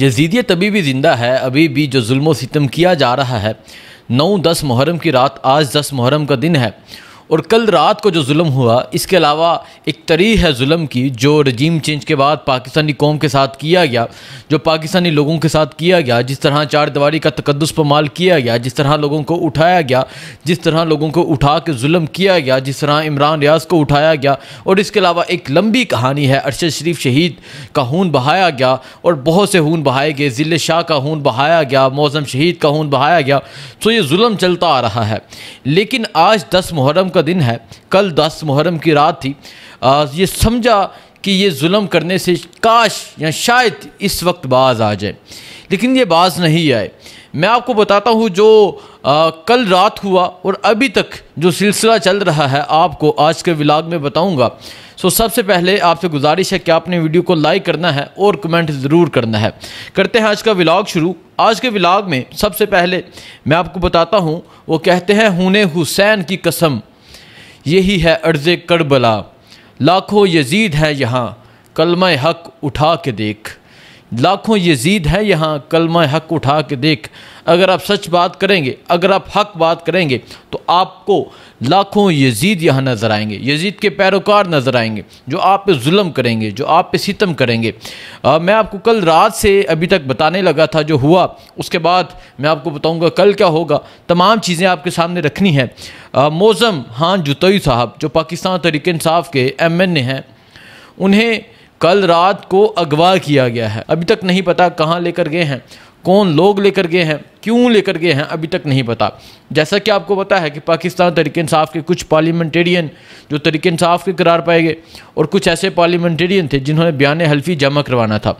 यजीदिया तभी भी ज़िंदा है अभी भी जो जुल्म सितम किया जा रहा है नौ दस मुहर्रम की रात आज दस मुहर्रम का दिन है और कल रात को जो जुल्म हुआ इसके अलावा एक तरी है जुल्म की जो रजीम चेंज के बाद पाकिस्तानी कौम के साथ किया गया जो पाकिस्तानी लोगों के साथ किया गया जिस तरह चार दीवारी का तकदस पमाल किया गया जिस तरह लोगों को उठाया गया जिस तरह लोगों को उठा के म किया गया जिस तरह इमरान रियाज को उठाया गया और इसके अलावा एक लंबी कहानी है अरशद शरीफ शहीद का हून बहाया गया और बहुत से हून बहाए गए ज़िले शाह का हून बहाया गया मौज़म शहीद का हून बहाया गया तो ये म चलता आ रहा है लेकिन आज दस मुहर्रम का दिन है कल दस मुहर्रम की रात थी आ, ये समझा कि ये जुल्म करने से काश या शायद इस वक्त बाज आ जाए लेकिन ये बाज नहीं आए मैं आपको बताता हूँ जो आ, कल रात हुआ और अभी तक जो सिलसिला चल रहा है आपको आज के विलाग में बताऊँगा सो सबसे पहले आपसे गुजारिश है कि आपने वीडियो को लाइक करना है और कमेंट ज़रूर करना है करते हैं आज का विलाग शुरू आज के विलाग में सबसे पहले मैं आपको बताता हूँ वो कहते हैं हुने हुसैन की कसम यही है अर्ज़ करबला लाखों यजीद हैं यहाँ कलम हक उठा के देख लाखों यजीद हैं यहाँ कलमा हक उठा के देख अगर आप सच बात करेंगे अगर आप हक बात करेंगे तो आपको लाखों यजीद यहाँ नज़र आएंगे यजीद के पैरोकार नज़र आएंगे जो आप पे जुल्म करेंगे जो आप पे सितम करेंगे आ, मैं आपको कल रात से अभी तक बताने लगा था जो हुआ उसके बाद मैं आपको बताऊंगा कल क्या होगा तमाम चीज़ें आपके सामने रखनी है मोज़म हान जुतई साहब जो पाकिस्तान तरीक़ानसाफ़ के एम एन ए हैं उन्हें कल रात को अगवा किया गया है अभी तक नहीं पता कहाँ लेकर गए हैं कौन लोग लेकर गए हैं क्यों लेकर गए हैं अभी तक नहीं पता जैसा कि आपको पता है कि पाकिस्तान तरीके इंसाफ के कुछ पार्लियामेंटेरियन जो तरीके इंसाफ के करार पाए गए और कुछ ऐसे पार्लियामेंटेरियन थे जिन्होंने बयान हल्फी जमा करवाना था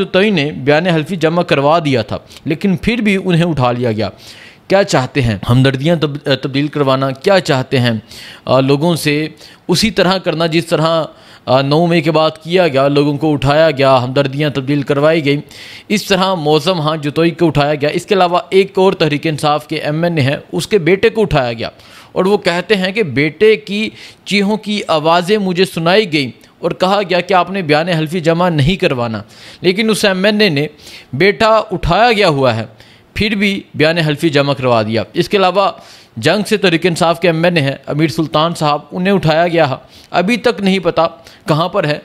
जो तई ने बयान हल्फी जमा करवा दिया था लेकिन फिर भी उन्हें उठा लिया गया क्या चाहते हैं हमदर्दियाँ तब, तब्दील करवाना क्या चाहते हैं आ, लोगों से उसी तरह करना जिस तरह नौ मई के बाद किया गया लोगों को उठाया गया हमदर्दियाँ तब्दील करवाई गई इस तरह मौसम हाँ जतोई को उठाया गया इसके अलावा एक और तहरीक इंसाफ के एम एन ए हैं उसके बेटे को उठाया गया और वो कहते हैं कि बेटे की चीहों की आवाज़ें मुझे सुनाई गई और कहा गया कि आपने बयान हल्फी जमा नहीं करवाना लेकिन उस एम एन ए ने बेटा उठाया गया हुआ है फिर भी बयान हल्फी जमा करवा दिया इसके अलावा जंग से तरीकन तो साहब के एम एन हैं अमीर सुल्तान साहब उन्हें उठाया गया है अभी तक नहीं पता कहाँ पर है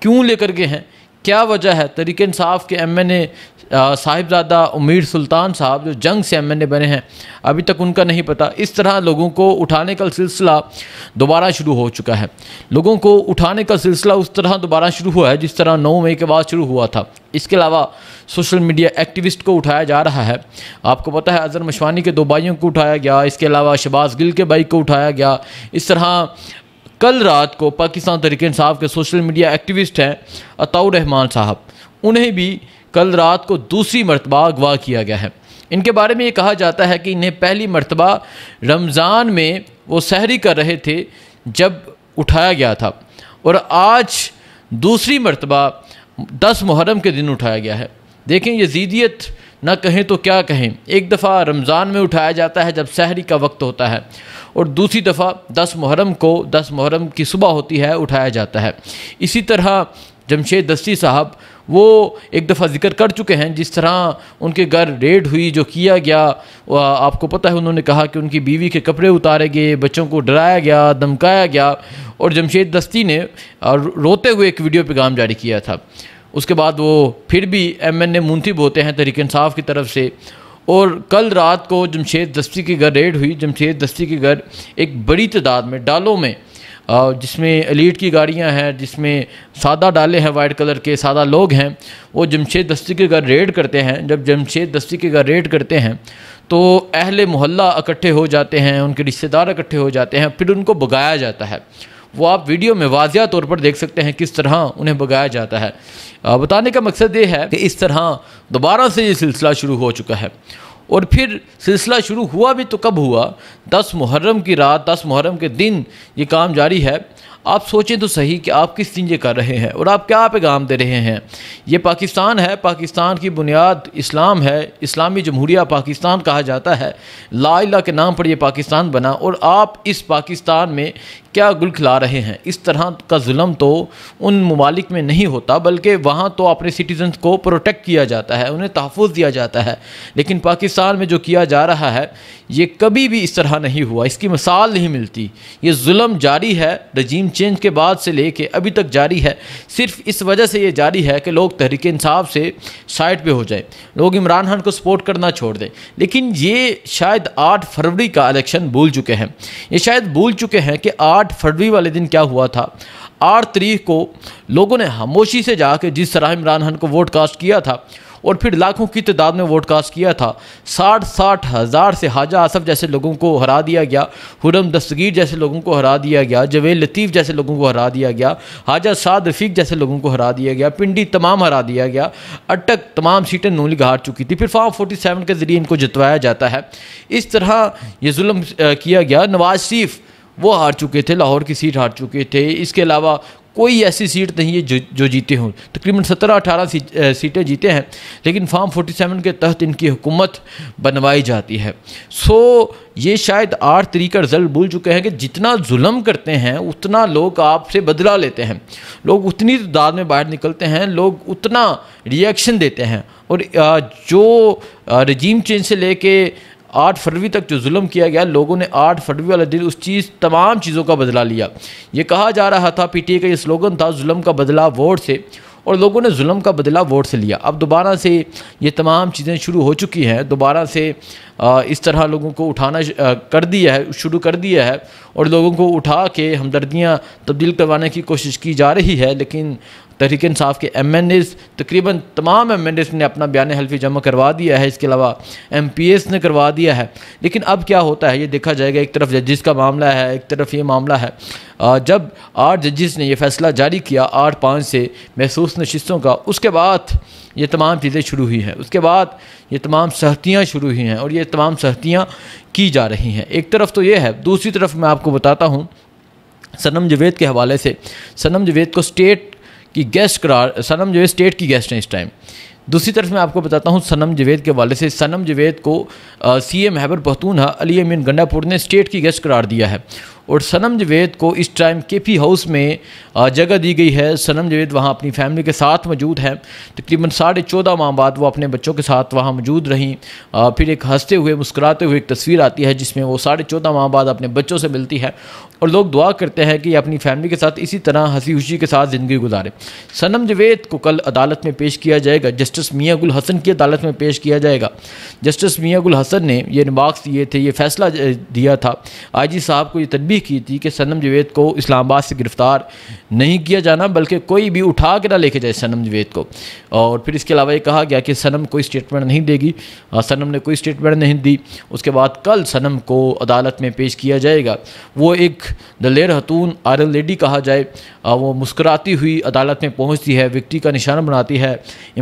क्यों लेकर गए हैं क्या वजह है तरीकन तो साहब के K M A Sahibzada Umair Sultan साहब जो जंग से एम एन ए बने हैं अभी तक उनका नहीं पता इस तरह लोगों को उठाने का सिलसिला दोबारा शुरू हो चुका है लोगों को उठाने का सिलसिला उस तरह दोबारा शुरू हुआ है जिस तरह नौ मई के बाद शुरू हुआ था इसके अलावा सोशल मीडिया एक्टिविस्ट को उठाया जा रहा है आपको पता है अजहर मशवानी के दो भाइयों को उठाया गया इसके अलावा शबाज गिल के भाई को उठाया गया इस तरह कल रात को पाकिस्तान तरीके साहब के सोशल मीडिया एक्टिविस्ट हैं अताउर रहमान साहब उन्हें भी कल रात को दूसरी मरतबा अगवा किया गया है इनके बारे में ये कहा जाता है कि इन्हें पहली मरतबा रमज़ान में वो सहरी कर रहे थे जब उठाया गया था और आज दूसरी मरतबा दस मुहर्रम के दिन उठाया गया है देखें यजीदियत ना कहें तो क्या कहें एक दफ़ा रमज़ान में उठाया जाता है जब सहरी का वक्त होता है और दूसरी दफ़ा दस मुहर्रम को दस मुहर्रम की सुबह होती है उठाया जाता है इसी तरह जमशेद दस्ती साहब वो एक दफ़ा जिक्र कर चुके हैं जिस तरह उनके घर रेड हुई जो किया गया आपको पता है उन्होंने कहा कि उनकी बीवी के कपड़े उतारे गए बच्चों को डराया गया धमकाया गया और जमशेद दस्ती ने रोते हुए एक वीडियो पैगाम जारी किया था उसके बाद वो फिर भी एम एन ए मुंतब होते हैं तहरीक इंसाफ की तरफ से और कल रात को जमशेद दस्ती के घर रेड हुई जमशेद दस्ती के घर एक बड़ी तादाद में डालों में जिसमें एलीट की गाड़ियां हैं जिसमें सादा डाले हैं वाइट कलर के सादा लोग हैं वो जमशेद दस्ती के घर रेड करते हैं जब जमशेद दस्ती के घर रेड करते हैं तो अहल मोहल्ला इकट्ठे हो जाते हैं उनके रिश्तेदार इकट्ठे हो जाते हैं फिर उनको भगाया जाता है वो आप वीडियो में वाजिया तौर पर देख सकते हैं किस तरह उन्हें भगाया जाता है बताने का मकसद ये है कि इस तरह दोबारा से ये सिलसिला शुरू हो चुका है और फिर सिलसिला शुरू हुआ भी तो कब हुआ दस मुहर्रम की रात दस मुहर्रम के दिन ये काम जारी है आप सोचें तो सही कि आप किस दिन ये कर रहे हैं और आप क्या पैगाम दे रहे हैं ये पाकिस्तान है पाकिस्तान की बुनियाद इस्लाम है इस्लामी जमहूरिया पाकिस्तान कहा जाता है ला के नाम पर यह पाकिस्तान बना और आप इस पाकिस्तान में क्या गुल खिला रहे हैं इस तरह का जुल्म तो उन ममालिक में नहीं होता बल्कि वहाँ तो अपने सिटीज़न को प्रोटेक्ट किया जाता है उन्हें तहफ़ दिया जाता है लेकिन पाकिस्तान में जो किया जा रहा है ये कभी भी इस तरह नहीं हुआ इसकी मिसाल नहीं मिलती ये जुल्म जारी है रजीम चेंज के बाद से ले कर अभी तक जारी है सिर्फ इस वजह से ये जारी है कि लोग तहरीक इंसाफ से साइड पर हो जाए लोग इमरान खान को सपोर्ट करना छोड़ दें लेकिन ये शायद आठ फरवरी का इलेक्शन भूल चुके हैं ये शायद भूल चुके हैं कि आठ 8 फरवरी वाले दिन क्या हुआ था आठ तरीक को लोगों ने खामोशी से जाके जिस तरह इमरान खान को वोट कास्ट किया था और फिर लाखों की तादाद में वोट कास्ट किया था साठ साठ हज़ार से हाजा आसफ जैसे लोगों को हरा दिया गया हुरम दस्तगीर जैसे लोगों को हरा दिया गया जवेद लतीफ़ जैसे लोगों को हरा दिया गया हाजा साद रफीक जैसे लोगों को हरा दिया गया पिंडी तमाम हरा दिया गया अटक तमाम सीटें नूली घाट चुकी थी फिर फॉर्म फोर्टी सेवन के ज़रिए इनको जितवाया जाता है इस तरह ये म किया गया नवाज शरीफ वो हार चुके थे लाहौर की सीट हार चुके थे इसके अलावा कोई ऐसी सीट नहीं है जो जो जीते हों तकरीबन सत्रह अठारह सीटें जीते हैं लेकिन फार्म फोर्टी सेवन के तहत इनकी हुकूमत बनवाई जाती है सो ये शायद आठ तरीक का रिजल्ट भूल चुके हैं कि जितना जुल्म करते हैं उतना लोग आपसे बदला लेते हैं लोग उतनी तादाद तो में बाहर निकलते हैं लोग उतना रिएक्शन देते हैं और जो रजीम चेंज से लेके आठ फरवरी तक जो जुल्म किया गया लोगों ने आठ फरवरी वाला दिन उस चीज़ तमाम चीज़ों का बदला लिया ये कहा जा रहा था पीटीए का ये स्लोगन था जुल्म का बदला वोट से और लोगों ने जुल्म का बदला वोट से लिया अब दोबारा से ये तमाम चीज़ें शुरू हो चुकी हैं दोबारा से इस तरह लोगों को उठाना कर दिया है शुरू कर दिया है और लोगों को उठा के हमदर्दियाँ तब्दील करवाने की कोशिश की जा रही है लेकिन तहरीक इसाफ़ के एम एन एज़ तकरीबन तमाम एम एन एज़ ने अपना बयान हल्फी जमा करवा दिया है इसके अलावा एम पी एस ने करवा दिया है लेकिन अब क्या होता है ये देखा जाएगा एक तरफ जजिस का मामला है एक तरफ ये मामला है जब आठ जजिस ने यह फैसला जारी किया आठ पाँच से महसूस नशस्तों का उसके बाद ये तमाम चीज़ें शुरू हुई हैं उसके बाद ये तमाम सहतियाँ शुरू हुई हैं और ये तमाम सहतियाँ की जा रही हैं एक तरफ तो ये है दूसरी तरफ मैं आपको बताता हूँ सनम जवेद के हवाले से सनम जवेद को स्टेट कि गेस्ट करार सनम जवेद स्टेट की गेस्ट हैं इस टाइम दूसरी तरफ मैं आपको बताता हूँ सनम जवेद के वाले से सनम जवेद को सी एम हैबर पख्तूनहा अली अमीन गंडापुर ने स्टेट की गेस्ट करार दिया है और सनम जवेद को इस टाइम के पी हाउस में जगह दी गई है सनम जवेद वहाँ अपनी फैमिली के साथ मौजूद हैं तकरीबन साढ़े चौदह माह बाद वो अपने बच्चों के साथ वहाँ मौजूद रहीं फिर एक हंसते हुए मुस्कुराते हुए एक तस्वीर आती है जिसमें वो साढ़े चौदह माह बाद अपने बच्चों से मिलती है और लोग दुआ करते हैं कि अपनी फैमिली के साथ इसी तरह हंसी खुशी के साथ ज़िंदगी गुजारे सनम जवेद को कल अदालत में पेश किया जाएगा जस्टिस मियाँ गुल हसन की अदालत में पेश किया जाएगा जस्टिस मियाँ गुल हसन ने ये रिमार्क्स दिए थे ये फैसला दिया था आई साहब को ये तदबी भी की थी कि सनम जवेद को इस्लामाबाद से गिरफ़्तार नहीं किया जाना बल्कि कोई भी उठा के ना लेके जाए सनम जवेद को और फिर इसके अलावा ये कहा गया कि सनम कोई स्टेटमेंट नहीं देगी सनम ने कोई स्टेटमेंट नहीं दी उसके बाद कल सनम को अदालत में पेश किया जाएगा वो एक दलेर आर एल लेडी कहा जाए वो मुस्कराती हुई अदालत में पहुँचती है विक्टी का निशाना बनाती है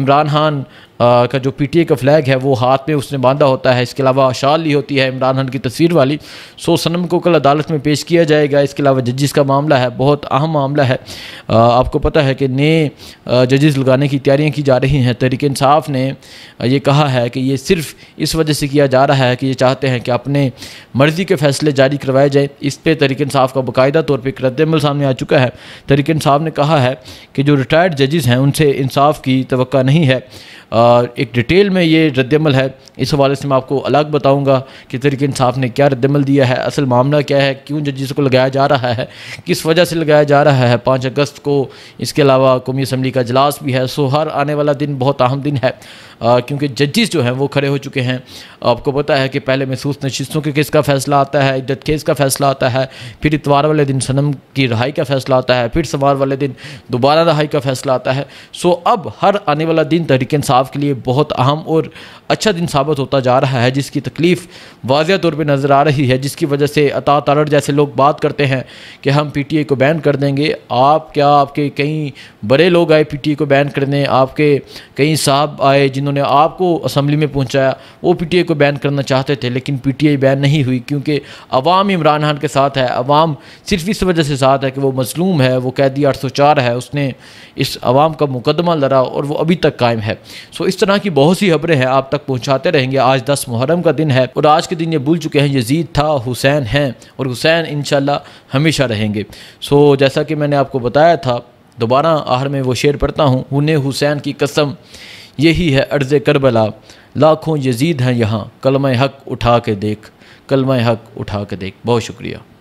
इमरान खान का जो ए का फ्लैग है वो हाथ में उसने बांधा होता है इसके अलावा शाल ली होती है इमरान खान की तस्वीर वाली सो सनम को कल अदालत में पेश पेश किया जाएगा इसके अलावा जजिस का मामला है बहुत अहम मामला है आपको पता है कि नए जजेस लगाने की तैयारियाँ की जा रही हैं तहरीक इंसाफ ने ये कहा है कि ये सिर्फ इस वजह से किया जा रहा है कि ये चाहते हैं कि अपने मर्ज़ी के फैसले जारी करवाए जाए इस पर तहरीक इंसाफ का बाकायदा तौर पर रद्दमल सामने आ चुका है तहरीक इंसाफ ने कहा है कि जो रिटायर्ड जजेस हैं उनसे इंसाफ की तो नहीं है एक डिटेल में ये रद्दमल है इस हवाले से मैं आपको अलग बताऊँगा कि तहरीक इंसाफ ने क्या रद्दमल दिया है असल मामला क्या है क्यों मुझे जिसको लगाया जा रहा है किस वजह से लगाया जा रहा है पाँच अगस्त को इसके अलावा कौमी असम्बली का अजलास भी है सो हर आने वाला दिन बहुत अहम दिन है क्योंकि जजेस जो हैं वो खड़े हो चुके हैं आपको पता है कि पहले महसूस नशिस्तों के केस का फैसला आता है इज्जत केस का फैसला आता है फिर इतवार वाले दिन सनम की रहाई का फैसला आता है फिर सवार वाले दिन दोबारा रहाई का फैसला आता है सो अब हर आने वाला दिन तहरीक इंसाफ के लिए बहुत अहम और अच्छा दिन साबित होता जा रहा है जिसकी तकलीफ़ वाजह तौर पर नज़र आ रही है जिसकी वजह से अता तारड़ जैसे लोग बात करते हैं कि हम ए को बैन कर देंगे आप क्या आपके कई बड़े लोग आए ए को बैन करने आपके कई साहब आए जिन्होंने उन्होंने आपको असम्बली में पहुंचाया वो पीटीआई को बैन करना चाहते थे लेकिन पीटीआई बैन नहीं हुई क्योंकि अवाम इमरान खान के साथ है अवाम सिर्फ इस वजह से साथ है कि वो मजलूम है वो कैदी आठ सौ चार है उसने इस अवाम का मुकदमा लड़ा और वो अभी तक कायम है सो इस तरह की बहुत सी खबरें हैं आप तक पहुँचाते रहेंगे आज दस मुहर्रम का दिन है और आज के दिन ये भूल चुके हैं यजीद था हुसैन हैं और हुसैन इन हमेशा रहेंगे सो जैसा कि मैंने आपको बताया था दोबारा आहर में वो शेर पढ़ता हूँ उन्हें हुसैन की कसम यही है अर्ज़ करबला लाखों यजीद हैं यहाँ कलम हक उठा के देख कलम हक उठा के देख बहुत शुक्रिया